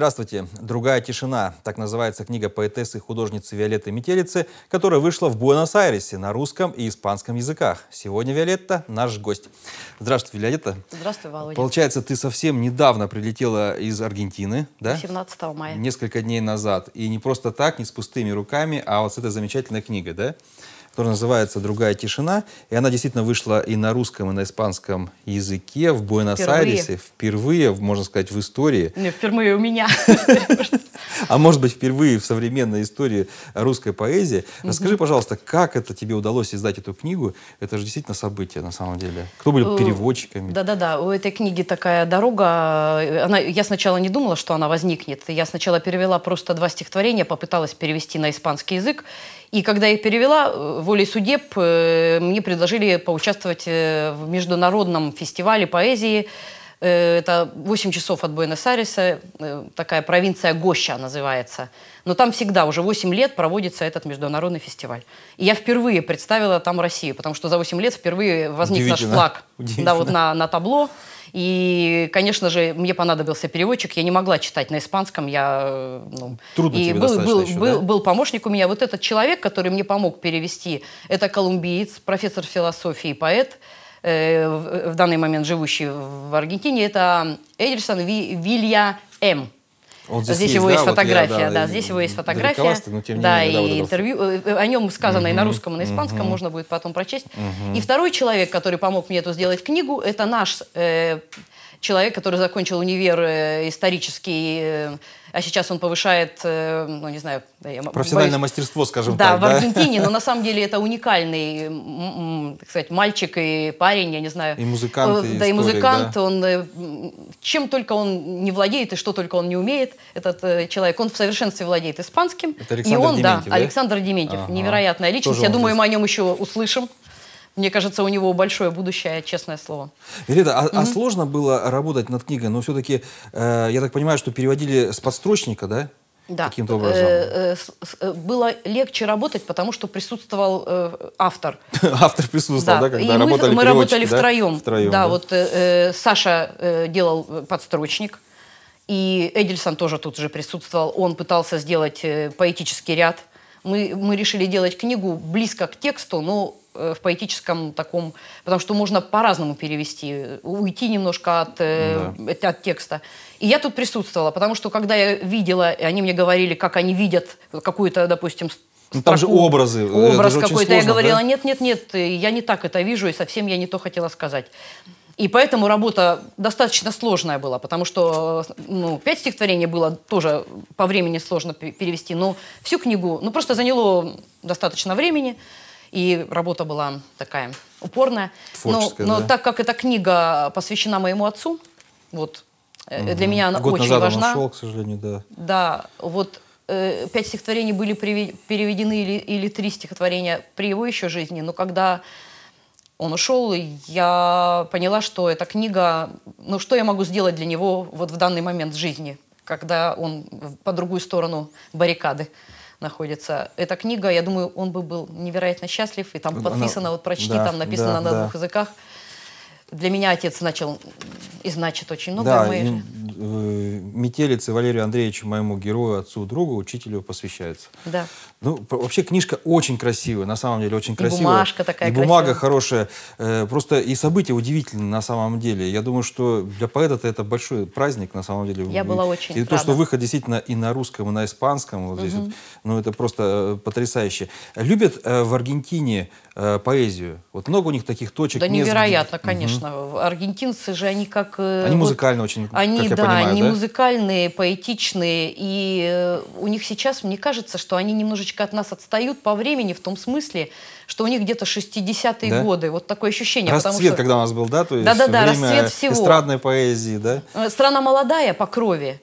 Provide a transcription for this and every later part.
Здравствуйте. «Другая тишина» – так называется книга поэтессы и художницы Виолетты Метелицы, которая вышла в Буэнос-Айресе на русском и испанском языках. Сегодня Виолетта – наш гость. Здравствуй, Виолетта. Здравствуй, Володя. Получается, ты совсем недавно прилетела из Аргентины, да? 17 мая. Несколько дней назад. И не просто так, не с пустыми руками, а вот с этой замечательной книгой, да? которая называется «Другая тишина». И она действительно вышла и на русском, и на испанском языке в Буэнос-Айресе. Впервые. впервые, можно сказать, в истории. Не, впервые у меня. А может быть, впервые в современной истории русской поэзии. Расскажи, пожалуйста, как это тебе удалось издать эту книгу? Это же действительно событие, на самом деле. Кто были э, переводчиками? Да-да-да. У этой книги такая дорога. Она, я сначала не думала, что она возникнет. Я сначала перевела просто два стихотворения, попыталась перевести на испанский язык. И когда я их перевела, э, волей судеб э, мне предложили поучаствовать э, в международном фестивале поэзии. Это 8 часов от Буэнос-Айреса, такая провинция Гоща называется. Но там всегда уже 8 лет проводится этот международный фестиваль. И я впервые представила там Россию, потому что за 8 лет впервые возник наш флаг да, вот на, на табло. И, конечно же, мне понадобился переводчик, я не могла читать на испанском, я... Э, ну, Трудно и тебе был, был, еще, был, да? был помощник у меня. Вот этот человек, который мне помог перевести, это колумбиец, профессор философии, поэт, э, в, в данный момент живущий в Аргентине, это Эдерсон Вилья М. Вот здесь, здесь есть, его да, есть фотография, вот я, да, да, здесь его есть фотография, но тем не да, менее, да, и вот интервью, э, э, о нем сказано угу, и на русском, и на испанском, угу. можно будет потом прочесть. Угу. И второй человек, который помог мне эту сделать книгу, это наш э, человек, который закончил универ э, исторический, э, а сейчас он повышает, э, ну, не знаю... Я Профессиональное боюсь, мастерство, скажем да, так. да, в Аргентине, но на самом деле это уникальный, так сказать, мальчик и парень, я не знаю. И музыкант. И да, историк, и музыкант. Да. Он, чем только он не владеет и что только он не умеет, этот человек, он в совершенстве владеет испанским. Это Александр и он, Дементьев, да, да? Александр Дементьев, ага. невероятная личность. я думаю, есть. мы о нем еще услышим. Мне кажется, у него большое будущее, честное слово. Елена, а, а сложно было работать над книгой? Но ну, все-таки, э, я так понимаю, что переводили с подстрочника, да? да. каким-то э, образом. Э, э, было легче работать, потому что присутствовал э, автор. Автор присутствовал, да, да когда и работали Мы, мы работали да? втроем. втроем. Да, да. вот э, Саша э, делал подстрочник, и Эдельсон тоже тут же присутствовал. Он пытался сделать поэтический ряд. Мы, мы решили делать книгу близко к тексту, но Э, в поэтическом таком, потому что можно по-разному перевести, э, уйти немножко от, э, да. от текста. И я тут присутствовала, потому что когда я видела, и они мне говорили, как они видят какую-то, допустим, ну, там же образы. Образ какой-то. Я говорила, да? нет, нет, нет, я не так это вижу, и совсем я не то хотела сказать. И поэтому работа достаточно сложная была, потому что ну, пять стихотворений было тоже по времени сложно перевести, но всю книгу, ну просто заняло достаточно времени. И работа была такая упорная. Творческая, но, но да. так как эта книга посвящена моему отцу, вот угу. для меня она Год очень назад важна. Он ушел, к сожалению, да. Да, вот э, пять стихотворений были переведены или, или три стихотворения при его еще жизни, но когда он ушел, я поняла, что эта книга, ну что я могу сделать для него вот в данный момент жизни, когда он по другую сторону баррикады находится эта книга. Я думаю, он бы был невероятно счастлив. И там ну, подписано, вот прочти, да, там написано да, на да. двух языках. Для меня отец начал и значит очень много да, моей... Э, метелицы Валерию Андреевичу, моему герою, отцу, другу, учителю посвящается. Да. Ну, вообще книжка очень красивая, на самом деле, очень и красивая. бумажка такая И бумага красивая. хорошая. Э, просто и события удивительные на самом деле. Я думаю, что для поэта это большой праздник, на самом деле. Я была очень И рада. то, что выход действительно и на русском, и на испанском, вот угу. здесь вот, ну, это просто э, потрясающе. Любят в Аргентине поэзию? Вот много у них таких точек? Да мест, невероятно, где... конечно. Угу. Аргентинцы же, они как... Они музыкально очень, они, да, понимаю, они да? музыкальные, поэтичные, и э, у них сейчас, мне кажется, что они немножечко от нас отстают по времени в том смысле, что у них где-то 60-е да? годы, вот такое ощущение. Расцвет, потому, что... когда у нас был, да? То есть да, да, да, время расцвет всего. эстрадной поэзии, да? Э, страна молодая по крови.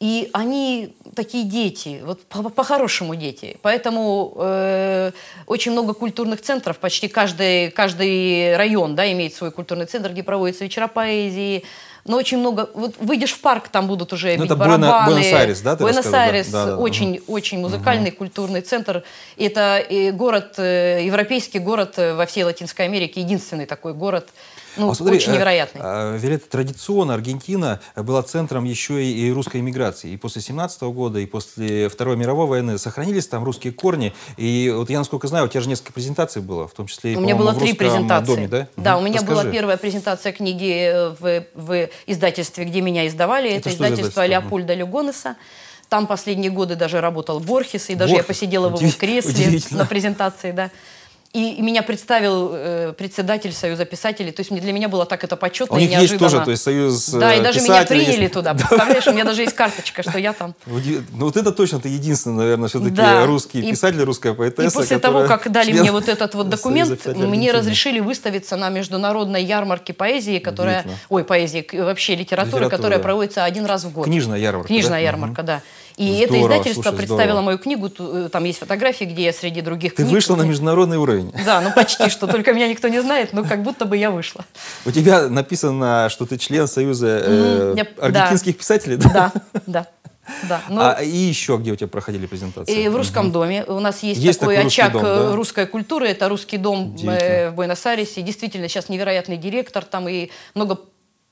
И они такие дети, вот по-хорошему дети. Поэтому э, очень много культурных центров, почти каждый, каждый район да, имеет свой культурный центр, где проводятся вечера поэзии, но очень много... Вот выйдешь в парк, там будут уже ну, это барабаны. Буэнос-Айрес, да, Буэнос-Айрес, да? Да, очень, угу. очень музыкальный, угу. культурный центр. это город, э, европейский город э, во всей Латинской Америке, единственный такой город, ну, а, смотри, очень э, невероятный. Э, Виолетта, традиционно Аргентина была центром еще и русской иммиграции. И после 17 -го года, и после Второй мировой войны сохранились там русские корни. И вот я, насколько знаю, у тебя же несколько презентаций было, в том числе и, У меня было три презентации. Доме, да, да угу. у меня Расскажи. была первая презентация книги э, в, в издательстве, где меня издавали. Это, Это издательство, издательство Леопольда Люгонеса. Там последние годы даже работал Борхес, и даже Борхес. я посидела в его кресле на презентации, да. И меня представил э, председатель Союза писателей. То есть для меня было так это а почетно У и неожиданно. есть тоже, то есть Союз э, Да, и даже меня приняли есть. туда. Представляешь, у меня даже есть карточка, что я там. Ну вот это точно, ты единственный, наверное, все-таки да. русский писатель, русская поэтесса. И после того, как дали мне вот этот вот документ, мне разрешили выставиться на международной ярмарке поэзии, которая... Ой, поэзии, вообще литературы, которая проводится один раз в год. Книжная ярмарка. Книжная ярмарка, да. И здорово, это издательство слушай, представило здорово. мою книгу, э, там есть фотографии, где я среди других Ты книг... вышла на международный уровень. Да, ну почти что, только меня никто не знает, но как будто бы я вышла. У тебя написано, что ты член Союза э, аргентинских писателей, да? Да, да. Да, но... Ну, а, и еще где у тебя проходили презентации? И в русском угу. доме. У нас есть, есть такой, такой очаг дом, э, да? русской культуры. Это русский дом в Буэнос-Айресе. Действительно, сейчас невероятный директор там и много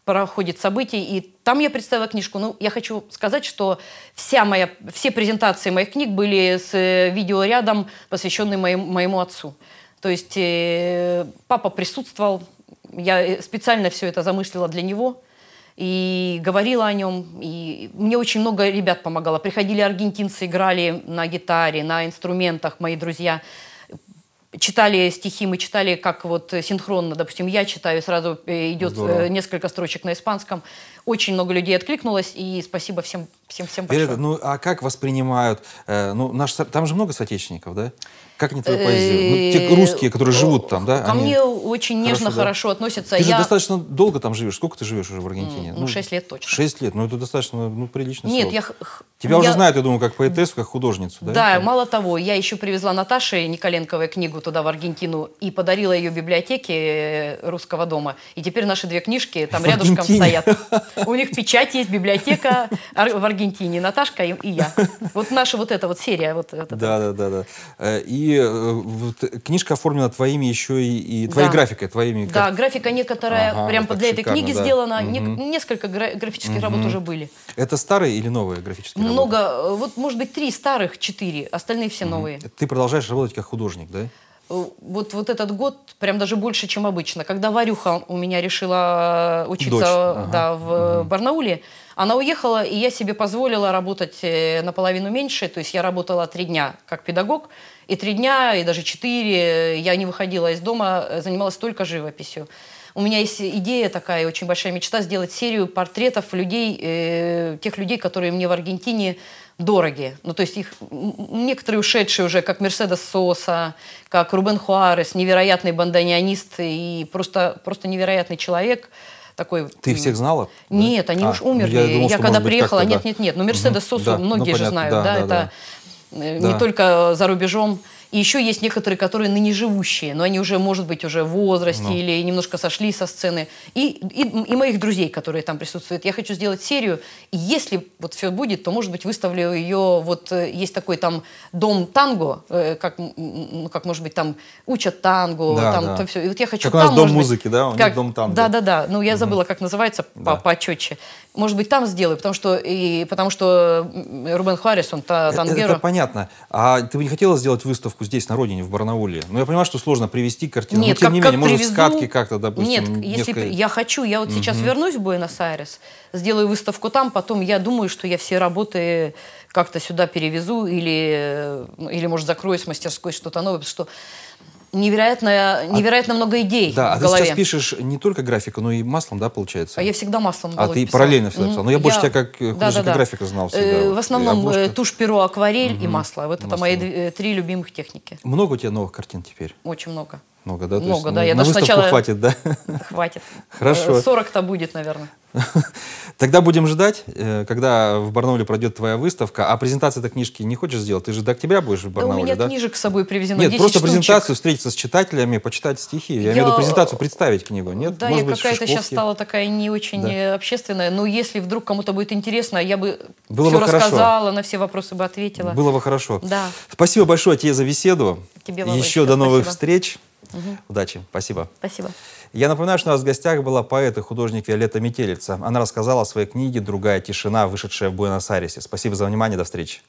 проходит событий, и там я представила книжку. Ну, я хочу сказать, что вся моя, все презентации моих книг были с э, видеорядом, посвященным моему моему отцу. То есть э, папа присутствовал, я э, специально все это замыслила для него и говорила о нем. И мне очень много ребят помогало. Приходили аргентинцы, играли на гитаре, на инструментах, мои друзья – читали стихи, мы читали как вот синхронно, допустим, я читаю, сразу э, идет э, Здорово. несколько строчек на испанском. Очень много людей откликнулось, и спасибо всем, всем, всем большое. Вера, ну а как воспринимают, э, ну наш, там же много соотечественников, да? Как не твоя поэзия? Ну, те э, русские, которые живут там, да? Ко они... мне очень нежно, хорошо, относятся. Ты же достаточно долго там живешь. Сколько ты живешь уже в Аргентине? Ну, ну, шесть лет точно. Шесть лет, ну это достаточно ну, прилично. Нет, я... Тебя уже знают, я думаю, как поэтессу, как художницу, да? Да, мало того, я еще привезла Наташе Николенковой книгу туда, в Аргентину, и подарила ее библиотеке э, русского дома. И теперь наши две книжки там рядышком стоят. У них печать есть, библиотека в Аргентине. Наташка и я. Вот наша вот эта вот серия. Вот, да, да, да, да. Э, и Э, вот, книжка оформлена твоими еще и, и твоей да. графикой, твоими. Да, как... графика некоторая ага, прям для шикарно, этой книги да. сделана. Угу. Не, несколько гра- графических угу. работ уже были. Это старые или новые графические Много, работы? Много, э, вот может быть три старых, четыре, остальные все угу. новые. Ты продолжаешь работать как художник, да? Э, вот, вот этот год прям даже больше, чем обычно. Когда Варюха у меня решила э, учиться э, Ага. Да, в ага. Барнауле, она уехала, и я себе позволила работать наполовину меньше. То есть я работала три дня как педагог, и три дня, и даже четыре. Я не выходила из дома, занималась только живописью. У меня есть идея такая, очень большая мечта, сделать серию портретов людей, э, тех людей, которые мне в Аргентине дорогие, Ну, то есть их некоторые ушедшие уже, как Мерседес Соса, как Рубен Хуарес, невероятный банданионист и просто, просто невероятный человек, такой... Ты всех знала? Нет, они а, уж умерли. Я, думал, я когда приехала, нет, нет, нет. Ну, Но Мерседес Сосу да, многие ну, же знают, да, да, да это да. Э, не только за рубежом. И еще есть некоторые, которые ныне живущие, но они уже, может быть, уже в возрасте ну. или немножко сошли со сцены. И, и, и моих друзей, которые там присутствуют. Я хочу сделать серию. И если вот все будет, то, может быть, выставлю ее... Вот э, есть такой там дом танго, э, как, ну, как может быть, там учат танго, да, там, да. там все. И вот я хочу как там, у нас дом музыки, да? У как, них дом танго. Да-да-да. Ну, я забыла, как называется, да. по почетче. Может быть, там сделаю, потому что, и, потому что Рубен Хуарес, он та, тангеро. Э, это, это понятно. А ты бы не хотела сделать выставку практику здесь, на родине, в Барнауле? Но я понимаю, что сложно привести картину, Нет, но тем как, не менее, как может, привезу... скатки как-то, допустим, Нет, несколько... если я хочу, я вот угу. сейчас вернусь в Буэнос-Айрес, сделаю выставку там, потом я думаю, что я все работы как-то сюда перевезу или, ну, или может, закроюсь мастерской, что-то новое, потому что невероятно, невероятно а, много идей да, в а голове. ты сейчас пишешь не только графику, но и маслом, да, получается? А я всегда маслом А ты писала. параллельно всегда mm, писала. Но ну, я, я больше тебя как э, да, художника да, да. графика знал всегда. Э, в основном э, тушь, перо, акварель угу. и масло. Вот масло. это мои э, три любимых техники. Много у тебя новых картин теперь? Очень много. Много, да? Много, есть, ну, да. На, я на даже сначала... хватит, да? Хватит. Хорошо. 40-то э, будет, наверное. Тогда будем ждать, э, когда в Барнауле пройдет твоя выставка. А презентация этой книжки не хочешь сделать? Ты же до октября будешь в Барнауле, да? у меня да? книжек с собой привезено Нет, просто штучек. презентацию, встретиться с читателями, почитать стихи. Я, я имею в виду презентацию, представить книгу, нет? Да, Может я какая-то сейчас стала такая не очень да. Э, общественная. Но если вдруг кому-то будет интересно, я бы Было все бы рассказала, хорошо. на все вопросы бы ответила. Было бы хорошо. Да. Спасибо большое тебе за беседу. Тебе, Еще до новых спасибо. встреч. Угу. Удачи. Спасибо. Спасибо. Я напоминаю, что у нас в гостях была поэт и художник Виолетта Метелица. Она рассказала о своей книге «Другая тишина», вышедшая в Буэнос-Айресе. Спасибо за внимание. До встречи.